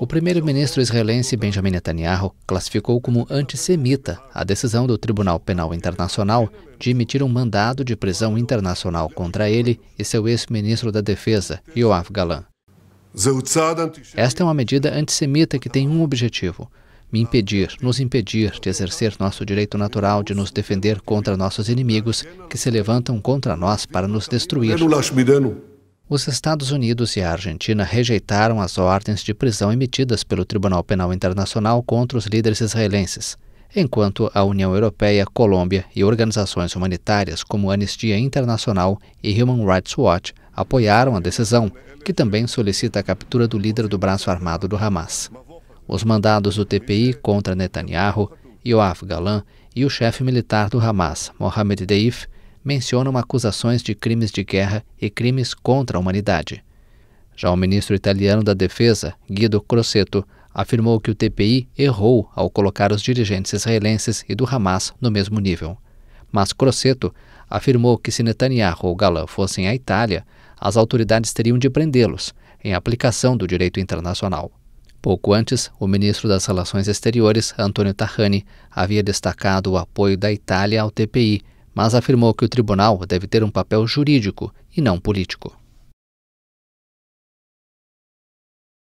O primeiro-ministro israelense Benjamin Netanyahu classificou como antissemita a decisão do Tribunal Penal Internacional de emitir um mandado de prisão internacional contra ele e seu ex-ministro da Defesa, Yoav Galan. Esta é uma medida antissemita que tem um objetivo: me impedir, nos impedir de exercer nosso direito natural de nos defender contra nossos inimigos que se levantam contra nós para nos destruir os Estados Unidos e a Argentina rejeitaram as ordens de prisão emitidas pelo Tribunal Penal Internacional contra os líderes israelenses, enquanto a União Europeia, Colômbia e organizações humanitárias como Anistia Internacional e Human Rights Watch apoiaram a decisão, que também solicita a captura do líder do braço armado do Hamas. Os mandados do TPI contra Netanyahu, Yoav Galan e o chefe militar do Hamas, Mohamed Deif, mencionam acusações de crimes de guerra e crimes contra a humanidade. Já o ministro italiano da Defesa, Guido Crosetto, afirmou que o TPI errou ao colocar os dirigentes israelenses e do Hamas no mesmo nível. Mas Crosetto afirmou que se Netanyahu ou Galã fossem à Itália, as autoridades teriam de prendê-los, em aplicação do direito internacional. Pouco antes, o ministro das Relações Exteriores, Antônio Tajani, havia destacado o apoio da Itália ao TPI mas afirmou que o tribunal deve ter um papel jurídico e não político.